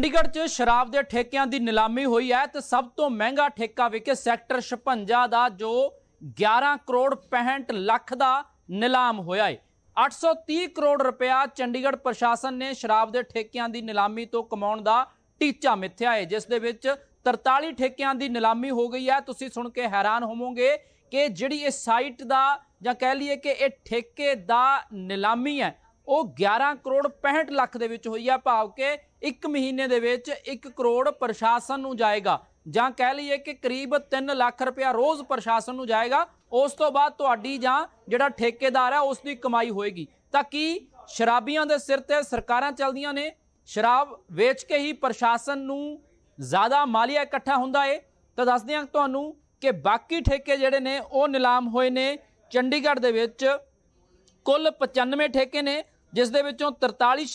ਚੰਡੀਗੜ੍ਹ 'ਚ ਸ਼ਰਾਬ ਦੇ ਠੇਕਿਆਂ ਦੀ ਨਿਲਾਮੀ ਹੋਈ ਹੈ ਤੇ ਸਭ ਤੋਂ ਮਹਿੰਗਾ ਠੇਕਾ ਵਿਕੇ ਸੈਕਟਰ 56 ਦਾ ਜੋ 11 ਕਰੋੜ 65 ਲੱਖ ਦਾ ਨਿਲਾਮ ਹੋਇਆ ਹੈ 830 ਕਰੋੜ ਰੁਪਇਆ ਚੰਡੀਗੜ੍ਹ ਪ੍ਰਸ਼ਾਸਨ ਨੇ ਸ਼ਰਾਬ ਦੇ ਠੇਕਿਆਂ ਦੀ ਨਿਲਾਮੀ ਤੋਂ ਕਮਾਉਣ ਦਾ ਟੀਚਾ ਮਿੱਥਿਆ ਹੈ ਜਿਸ ਦੇ ਵਿੱਚ 43 ਠੇਕਿਆਂ ਦੀ ਨਿਲਾਮੀ ਹੋ ਗਈ ਹੈ ਤੁਸੀਂ ਸੁਣ ਕੇ ਹੈਰਾਨ ਹੋਵੋਗੇ ਕਿ ਜਿਹੜੀ ਇਹ ਸਾਈਟ ਦਾ ਜਾਂ ਕਹਿ ਲਈਏ ਕਿ ਇਹ ਠੇਕੇ ਦਾ ਨਿਲਾਮੀ ਹੈ ਉਹ 11 ਕਰੋੜ 65 ਲੱਖ ਦੇ ਵਿੱਚ ਹੋਈ ਆ ਭਾਵ ਕਿ ਇੱਕ ਮਹੀਨੇ ਦੇ ਵਿੱਚ 1 ਕਰੋੜ ਪ੍ਰਸ਼ਾਸਨ ਨੂੰ ਜਾਏਗਾ ਜਾਂ ਕਹਿ ਲਈਏ ਕਿ ਕਰੀਬ 3 ਲੱਖ ਰੁਪਇਆ ਰੋਜ਼ ਪ੍ਰਸ਼ਾਸਨ ਨੂੰ ਜਾਏਗਾ ਉਸ ਤੋਂ ਬਾਅਦ ਤੁਹਾਡੀ ਜਾਂ ਜਿਹੜਾ ਠੇਕੇਦਾਰ ਹੈ ਉਸ ਦੀ ਕਮਾਈ ਹੋਏਗੀ ਤਾਂ ਕੀ ਸ਼ਰਾਬੀਆਂ ਦੇ ਸਿਰ ਤੇ ਸਰਕਾਰਾਂ ਚੱਲਦੀਆਂ ਨੇ ਸ਼ਰਾਬ ਵੇਚ ਕੇ ਹੀ ਪ੍ਰਸ਼ਾਸਨ ਨੂੰ ਜ਼ਿਆਦਾ ਮਾਲੀਆ ਇਕੱਠਾ ਹੁੰਦਾ ਏ ਤਾਂ ਦੱਸਦੇ ਹਾਂ ਤੁਹਾਨੂੰ ਕਿ ਬਾਕੀ ਠੇਕੇ ਜਿਹੜੇ ਨੇ ਉਹ ਨਿਲਾਮ ਹੋਏ ਨੇ ਚੰਡੀਗੜ੍ਹ ਦੇ ਵਿੱਚ ਕੁੱਲ 95 ਠੇਕੇ ਨੇ ਜਿਸ ਦੇ ਵਿੱਚੋਂ 43